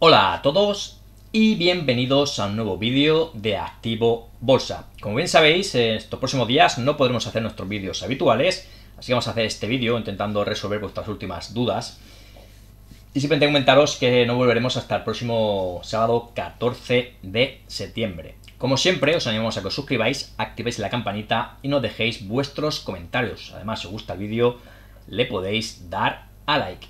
Hola a todos y bienvenidos a un nuevo vídeo de Activo Bolsa. Como bien sabéis, estos próximos días no podremos hacer nuestros vídeos habituales, así que vamos a hacer este vídeo intentando resolver vuestras últimas dudas. Y simplemente comentaros que no volveremos hasta el próximo sábado 14 de septiembre. Como siempre, os animamos a que os suscribáis, activéis la campanita y nos dejéis vuestros comentarios. Además, si os gusta el vídeo, le podéis dar a like.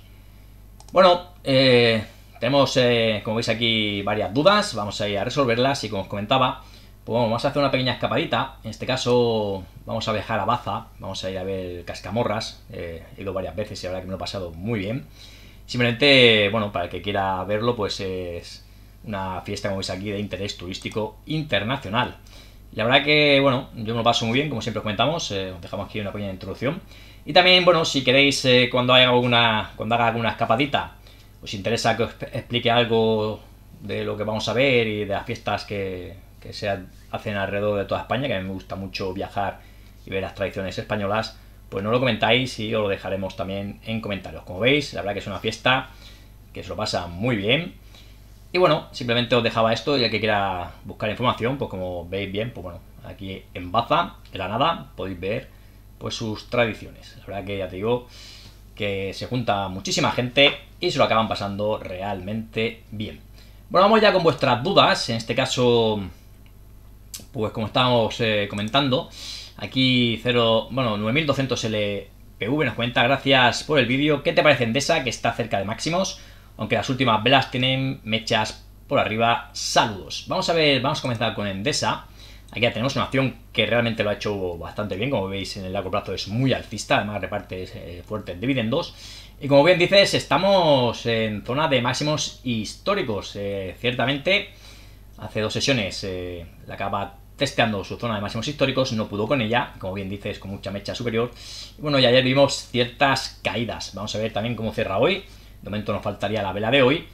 Bueno, eh, tenemos, eh, como veis aquí, varias dudas, vamos a ir a resolverlas y como os comentaba, pues vamos a hacer una pequeña escapadita, en este caso vamos a viajar a Baza, vamos a ir a ver Cascamorras, eh, he ido varias veces y la verdad que me lo he pasado muy bien. Simplemente, bueno, para el que quiera verlo, pues es una fiesta, como veis aquí, de interés turístico internacional. Y La verdad que, bueno, yo me lo paso muy bien, como siempre comentamos, eh, os dejamos aquí una pequeña introducción. Y también, bueno, si queréis, cuando, haga alguna, cuando haga alguna escapadita, os interesa que os explique algo de lo que vamos a ver y de las fiestas que, se hacen alrededor de toda España, que a mí me gusta mucho viajar y ver las tradiciones españolas, pues no lo comentáis y os lo dejaremos también en comentarios. Como veis, la verdad que es una fiesta que se lo pasa muy bien. Y bueno, simplemente os dejaba esto y el que quiera buscar información, pues como veis bien, pues bueno, aquí en Baza, nada podéis ver pues sus tradiciones. La verdad que ya te digo, que se junta muchísima gente y se lo acaban pasando realmente bien. Bueno, vamos ya con vuestras dudas, en este caso, pues como estábamos eh, comentando, aquí 9200 LPV nos cuenta, gracias por el vídeo, ¿qué te parece Endesa que está cerca de máximos? Aunque las últimas velas tienen mechas por arriba, saludos. Vamos a ver, vamos a comenzar con Endesa. Aquí ya tenemos una acción que realmente lo ha hecho bastante bien, como veis en el largo plazo es muy alcista, además reparte eh, fuerte fuertes dividendos. Y como bien dices, estamos en zona de máximos históricos. Eh, ciertamente, hace dos sesiones eh, la acaba testeando su zona de máximos históricos, no pudo con ella, como bien dices, con mucha mecha superior. Y bueno, ya ayer vimos ciertas caídas. Vamos a ver también cómo cierra hoy. De momento nos faltaría la vela de hoy.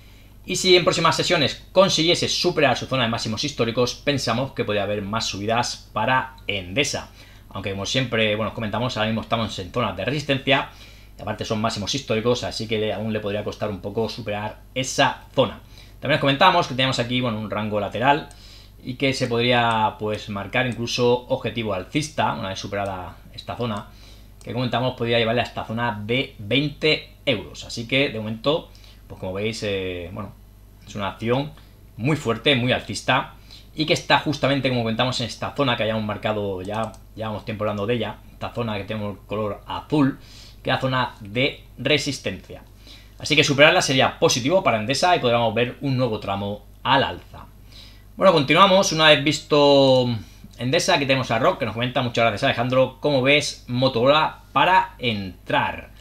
Y si en próximas sesiones consiguiese superar su zona de máximos históricos, pensamos que podría haber más subidas para Endesa. Aunque como siempre, bueno, os comentamos, ahora mismo estamos en zonas de resistencia. Y aparte son máximos históricos, así que aún le podría costar un poco superar esa zona. También os comentamos que tenemos aquí, bueno, un rango lateral y que se podría, pues, marcar incluso objetivo alcista, una vez superada esta zona, que comentamos podría llevarle a esta zona de 20 euros. Así que, de momento, pues como veis, eh, bueno, es una acción muy fuerte, muy alcista y que está justamente, como comentamos, en esta zona que hayamos marcado, ya llevamos tiempo hablando de ella, esta zona que tenemos el color azul, que es la zona de resistencia. Así que superarla sería positivo para Endesa y podríamos ver un nuevo tramo al alza. Bueno, continuamos. Una vez visto Endesa, aquí tenemos a Rock, que nos comenta, muchas gracias Alejandro, cómo ves Motorola para entrar.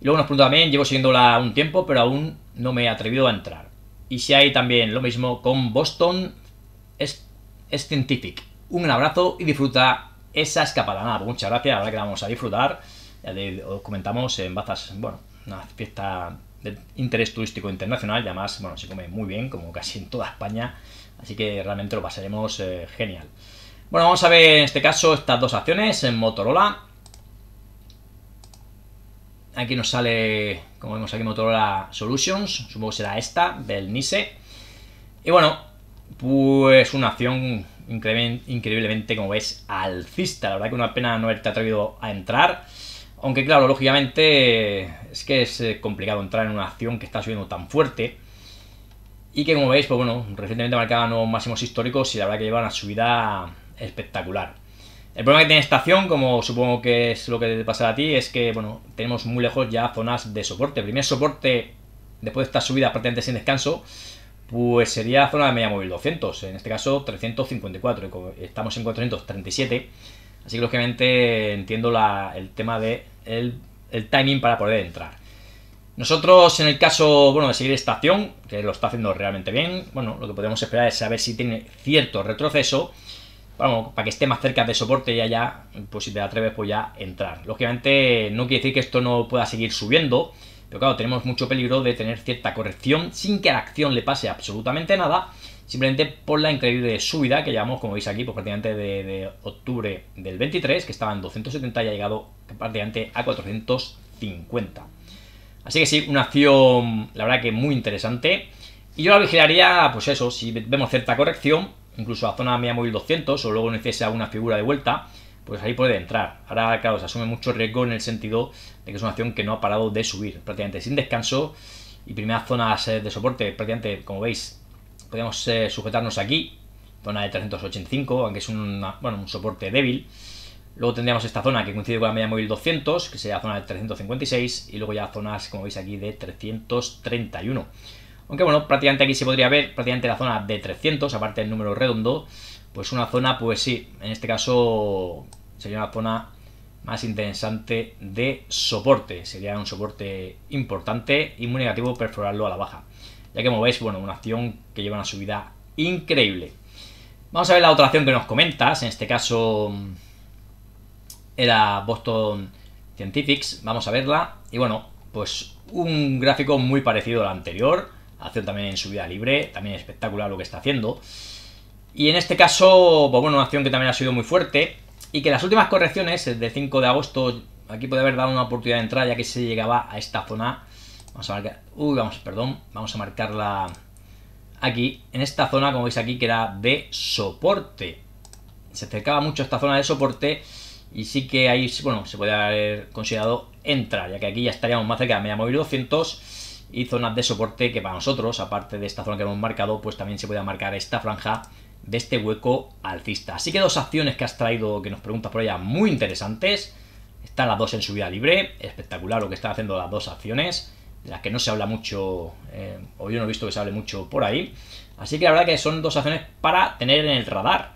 Y luego nos preguntó también, llevo siguiéndola un tiempo, pero aún no me he atrevido a entrar. Y si hay también lo mismo con Boston es, es Scientific. Un abrazo y disfruta esa escapada. Nada, muchas gracias, ahora que la vamos a disfrutar. Ya os comentamos en Bazas, bueno, una fiesta de interés turístico internacional y además, bueno, se come muy bien, como casi en toda España. Así que realmente lo pasaremos eh, genial. Bueno, vamos a ver en este caso estas dos acciones en Motorola. Aquí nos sale, como vemos aquí, Motorola Solutions, supongo que será esta, del NISE. Y bueno, pues una acción increíblemente, como veis, alcista. La verdad que una pena no haberte atrevido a entrar. Aunque claro, lógicamente es que es eh, complicado entrar en una acción que está subiendo tan fuerte. Y que como veis, pues bueno, recientemente marcado nuevos máximos históricos y la verdad que lleva una subida espectacular. El problema que tiene estación, como supongo que es lo que te pasará a ti, es que, bueno, tenemos muy lejos ya zonas de soporte. El primer soporte, después de esta subida prácticamente sin descanso, pues sería zona de media móvil 200, en este caso 354, estamos en 437, así que lógicamente entiendo el tema de timing para poder entrar. Nosotros, en el caso, bueno, de seguir estación, que lo está haciendo realmente bien, bueno, lo que podemos esperar es saber si tiene cierto retroceso, Vamos, para que esté más cerca de soporte y ya pues si te atreves, pues ya entrar. Lógicamente no quiere decir que esto no pueda seguir subiendo, pero claro, tenemos mucho peligro de tener cierta corrección sin que a la acción le pase absolutamente nada, simplemente por la increíble subida que llevamos, como veis aquí, pues prácticamente de, de octubre del 23, que estaba en 270 y ha llegado prácticamente a 450. Así que sí, una acción, la verdad que muy interesante. Y yo la vigilaría, pues eso, si vemos cierta corrección, incluso a zona media móvil 200 o luego necesita una figura de vuelta, pues ahí puede entrar. Ahora, claro, se asume mucho riesgo en el sentido de que es una acción que no ha parado de subir, prácticamente sin descanso y primeras zonas eh, de soporte, prácticamente, como veis, podemos eh, sujetarnos aquí, zona de 385, aunque es un soporte débil. Luego tendríamos esta zona que coincide con la media móvil 200, que sería zona de 356, y luego ya zonas, como veis aquí, de 331. Aunque bueno, prácticamente aquí se podría ver prácticamente la zona de 300, aparte del número redondo, pues una zona, pues sí, en este caso sería una zona más interesante de soporte. Sería un soporte importante y muy negativo perforarlo a la baja. Ya que como veis, bueno, una acción que lleva una subida increíble. Vamos a ver la otra acción que nos comentas. En este caso era Boston Scientifics. Vamos a verla. Y bueno, pues un gráfico muy parecido al anterior acción también en su vida libre, también espectacular lo que está haciendo. Y en este caso, pues bueno, una acción que también ha sido muy fuerte y que las últimas correcciones, de 5 de agosto, aquí puede haber dado una oportunidad de entrada ya que se llegaba a esta zona. Vamos a marcar, uy, vamos, perdón, vamos a marcarla aquí, en esta zona, como veis aquí, que era de soporte. Se acercaba mucho a esta zona de soporte y sí que ahí, bueno, se puede haber considerado entrar, ya que aquí ya estaríamos más cerca de media móvil 200 y zonas de soporte que para nosotros, aparte de esta zona que hemos marcado, pues también se puede marcar esta franja de este hueco alcista. Así que dos acciones que has traído, que nos preguntas por ellas, muy interesantes. Están las dos en subida libre, espectacular lo que están haciendo las dos acciones, de las que no se habla mucho, eh, o yo no he visto que se hable mucho por ahí. Así que la verdad que son dos acciones para tener en el radar.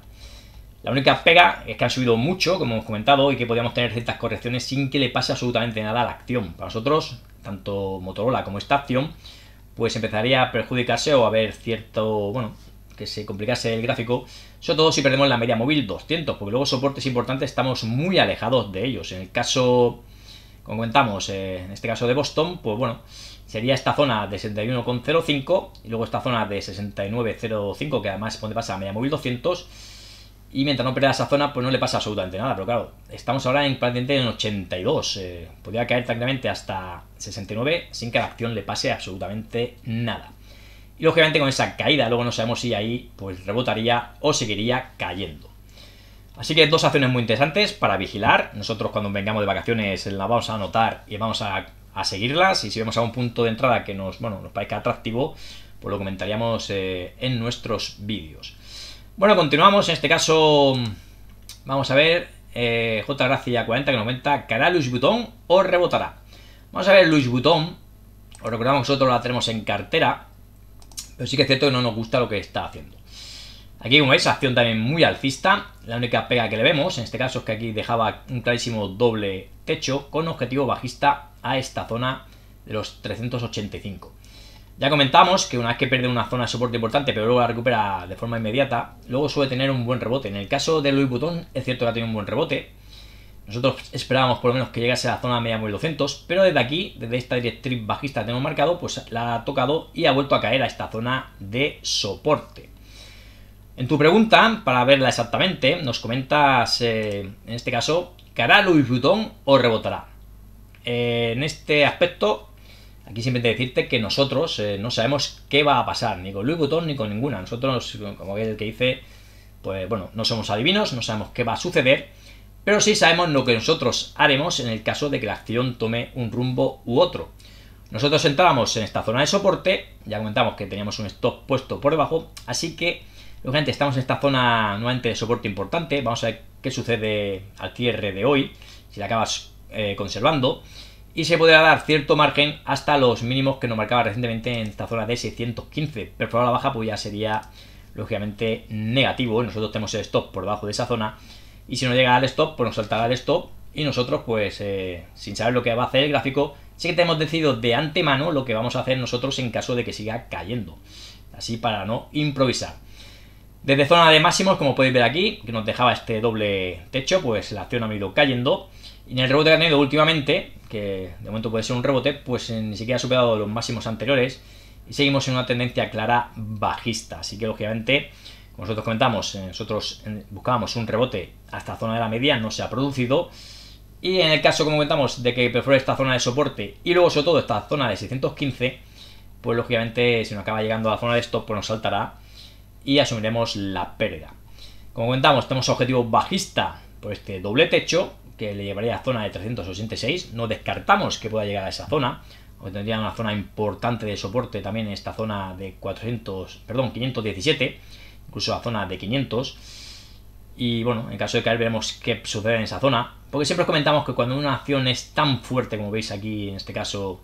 La única pega es que han subido mucho, como hemos comentado, y que podíamos tener ciertas correcciones sin que le pase absolutamente nada a la acción. Para nosotros, tanto Motorola como esta pues empezaría a perjudicarse o a ver cierto, bueno, que se complicase el gráfico, sobre todo si perdemos la media móvil 200, porque luego soportes importantes estamos muy alejados de ellos. En el caso, como comentamos, eh, en este caso de Boston, pues bueno, sería esta zona de 61,05 y luego esta zona de 69,05, que además pone donde pasa la media móvil 200 y mientras no pierda esa zona, pues no le pasa absolutamente nada. Pero claro, estamos ahora en prácticamente en 82. Eh, podría caer tranquilamente hasta 69 sin que la acción le pase absolutamente nada. Y lógicamente con esa caída, luego no sabemos si ahí pues rebotaría o seguiría cayendo. Así que dos acciones muy interesantes para vigilar. Nosotros cuando vengamos de vacaciones eh, las vamos a anotar y vamos a, seguirlas. Y si vemos algún punto de entrada que nos, bueno, nos parezca atractivo, pues lo comentaríamos eh, en nuestros vídeos. Bueno, continuamos. En este caso, vamos a ver. Eh, J. Gracia 40 que nos comenta, ¿cará Luis Butón o rebotará? Vamos a ver Luis Butón. Os recordamos que nosotros la tenemos en cartera. Pero sí que es cierto que no nos gusta lo que está haciendo. Aquí, como veis, acción también muy alcista. La única pega que le vemos, en este caso, es que aquí dejaba un clarísimo doble techo con objetivo bajista a esta zona de los 385. Ya comentamos que una vez que pierde una zona de soporte importante, pero luego la recupera de forma inmediata, luego suele tener un buen rebote. En el caso de Louis button es cierto que ha tenido un buen rebote. Nosotros esperábamos por lo menos que llegase a la zona media muy 200, pero desde aquí, desde esta directriz bajista que tenemos marcado, pues la ha tocado y ha vuelto a caer a esta zona de soporte. En tu pregunta, para verla exactamente, nos comentas, eh, en este caso, hará Louis Vuitton o rebotará? Eh, en este aspecto, Aquí simplemente decirte que nosotros eh, no sabemos qué va a pasar, ni con Louis Vuitton ni con ninguna. Nosotros, como es el que dice, pues bueno, no somos adivinos, no sabemos qué va a suceder, pero sí sabemos lo que nosotros haremos en el caso de que la acción tome un rumbo u otro. Nosotros entrábamos en esta zona de soporte, ya comentamos que teníamos un stop puesto por debajo, así que, lógicamente, estamos en esta zona nuevamente de soporte importante, vamos a ver qué sucede al cierre de hoy, si la acabas eh, conservando y se podría dar cierto margen hasta los mínimos que nos marcaba recientemente en esta zona de 615. pero por la baja pues ya sería lógicamente negativo. Nosotros tenemos el stop por debajo de esa zona y si no llega al stop pues nos saltará el stop y nosotros pues eh, sin saber lo que va a hacer el gráfico sí que tenemos decidido de antemano lo que vamos a hacer nosotros en caso de que siga cayendo. Así para no improvisar. Desde zona de máximos, como podéis ver aquí, que nos dejaba este doble techo, pues la acción ha ido cayendo. Y en el rebote que ha tenido últimamente, que de momento puede ser un rebote, pues eh, ni siquiera ha superado los máximos anteriores y seguimos en una tendencia clara bajista. Así que lógicamente, como nosotros comentamos, eh, nosotros eh, buscábamos un rebote hasta la zona de la media, no se ha producido. Y en el caso, como comentamos, de que perfore esta zona de soporte y luego sobre todo esta zona de 615, pues lógicamente si nos acaba llegando a la zona de stop, pues nos saltará y asumiremos la pérdida. Como comentamos, tenemos objetivo bajista por este doble techo que le llevaría a zona de 386. No descartamos que pueda llegar a esa zona. O tendría una zona importante de soporte también en esta zona de 400, perdón, 517, incluso a zona de 500. Y bueno, en caso de caer veremos qué sucede en esa zona. Porque siempre os comentamos que cuando una acción es tan fuerte como veis aquí, en este caso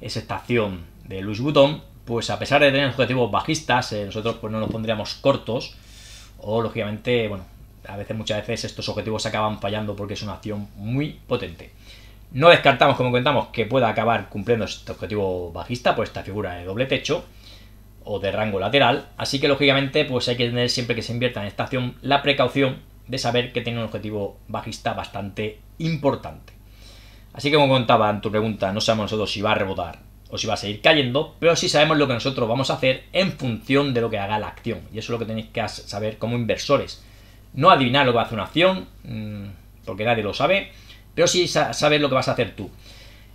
es esta acción de Luis Vuitton, pues a pesar de tener objetivos bajistas, eh, nosotros pues no nos pondríamos cortos. O lógicamente, bueno, a veces, muchas veces, estos objetivos acaban fallando porque es una acción muy potente. No descartamos, como comentamos, que pueda acabar cumpliendo este objetivo bajista por pues esta figura de doble techo o de rango lateral, así que lógicamente pues hay que tener siempre que se invierta en esta acción la precaución de saber que tiene un objetivo bajista bastante importante. Así que como contaba en tu pregunta, no sabemos nosotros si va a rebotar o si va a seguir cayendo, pero sí sabemos lo que nosotros vamos a hacer en función de lo que haga la acción. Y eso es lo que tenéis que saber como inversores. No adivinar lo que va a hacer una acción, mm, porque nadie lo sabe, pero sí saber lo que vas a hacer tú.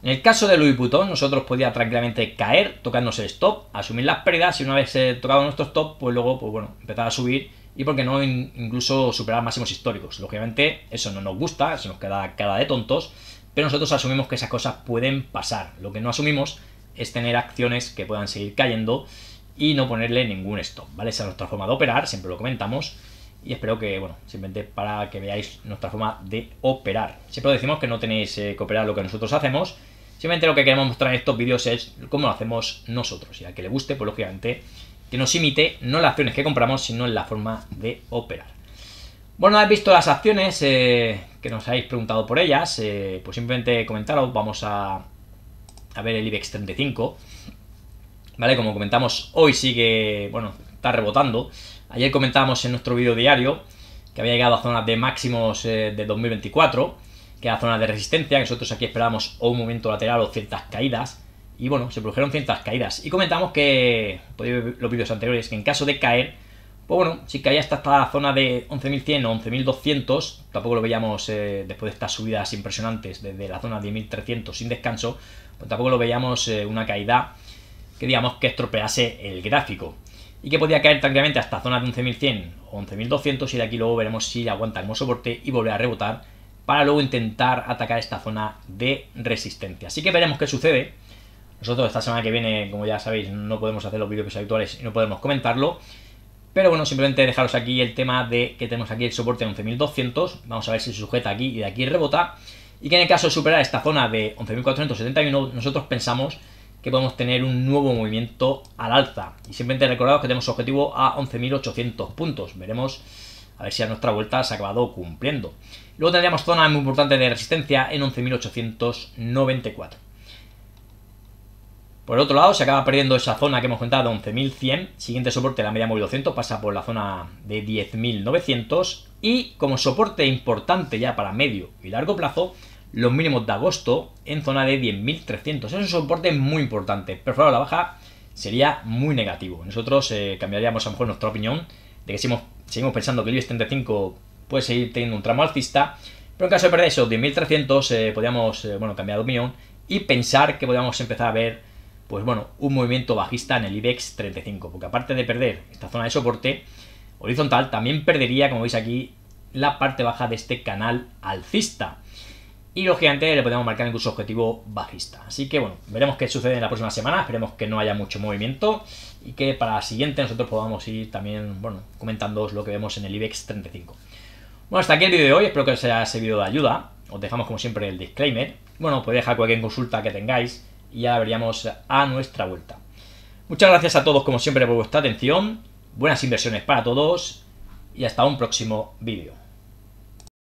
En el caso de Louis Vuitton, nosotros podíamos tranquilamente caer, tocándose el stop, asumir las pérdidas y una vez tocado nuestro stop, pues luego, pues bueno, empezar a subir y porque no incluso superar máximos históricos. Lógicamente eso no nos gusta, se nos queda cara de tontos, pero nosotros asumimos que esas cosas pueden pasar. Lo que no asumimos es tener acciones que puedan seguir cayendo y no ponerle ningún stop, ¿vale? Esa es nuestra forma de operar, siempre lo comentamos y espero que, bueno, simplemente para que veáis nuestra forma de operar. Siempre decimos que no tenéis eh, que operar lo que nosotros hacemos, simplemente lo que queremos mostrar en estos vídeos es cómo lo hacemos nosotros, y al que le guste, pues lógicamente, que nos imite no las acciones que compramos, sino en la forma de operar. Bueno, habéis visto las acciones eh, que nos habéis preguntado por ellas, eh, pues simplemente comentaros, vamos a, a ver el IBEX 35, ¿vale? Como comentamos, hoy sigue, bueno, está rebotando, Ayer comentábamos en nuestro vídeo diario que había llegado a zonas de máximos eh, de 2024, que era zona de resistencia, que nosotros aquí esperábamos o un movimiento lateral o ciertas caídas, y bueno, se produjeron ciertas caídas. Y comentamos que, podéis pues, ver los vídeos anteriores, que en caso de caer, pues bueno, si caía hasta esta zona de 11.100 o 11.200, tampoco lo veíamos eh, después de estas subidas impresionantes desde la zona de 10.300 sin descanso, pues tampoco lo veíamos eh, una caída que digamos que estropease el gráfico y que podía caer tranquilamente hasta zona de 11.100 o 11.200 y de aquí luego veremos si aguanta como soporte y volver a rebotar para luego intentar atacar esta zona de resistencia. Así que veremos qué sucede. Nosotros esta semana que viene, como ya sabéis, no podemos hacer los vídeos habituales y no podemos comentarlo. Pero bueno, simplemente dejaros aquí el tema de que tenemos aquí el soporte de 11.200. Vamos a ver si se sujeta aquí y de aquí rebota. Y que en el caso de superar esta zona de 11.471, nosotros pensamos que podemos tener un nuevo movimiento al alza. Y simplemente recordados que tenemos objetivo a 11.800 puntos. Veremos a ver si a nuestra vuelta se ha acabado cumpliendo. Luego tendríamos zonas muy importante de resistencia en 11.894. Por otro lado, se acaba perdiendo esa zona que hemos comentado, 11.100. Siguiente soporte, la media móvil 200, pasa por la zona de 10.900. Y como soporte importante ya para medio y largo plazo, los mínimos de agosto en zona de 10.300. Es un soporte muy importante. pero Perforar la baja sería muy negativo. Nosotros eh, cambiaríamos a lo mejor nuestra opinión de que seguimos, pensando que el IBEX 35 puede seguir teniendo un tramo alcista, pero en caso de perder esos 10.300 eh, podríamos eh, bueno, cambiar de opinión y pensar que podríamos empezar a ver pues bueno, un movimiento bajista en el IBEX 35, porque aparte de perder esta zona de soporte horizontal, también perdería, como veis aquí, la parte baja de este canal alcista. Y lógicamente le podemos marcar incluso objetivo bajista. Así que bueno, veremos qué sucede en la próxima semana. Esperemos que no haya mucho movimiento y que para la siguiente nosotros podamos ir también, bueno, comentándoos lo que vemos en el IBEX 35. Bueno, hasta aquí el vídeo de hoy. Espero que os haya servido de ayuda. Os dejamos como siempre el disclaimer. Bueno, podéis dejar cualquier consulta que tengáis y ya veríamos a nuestra vuelta. Muchas gracias a todos como siempre por vuestra atención. Buenas inversiones para todos y hasta un próximo vídeo.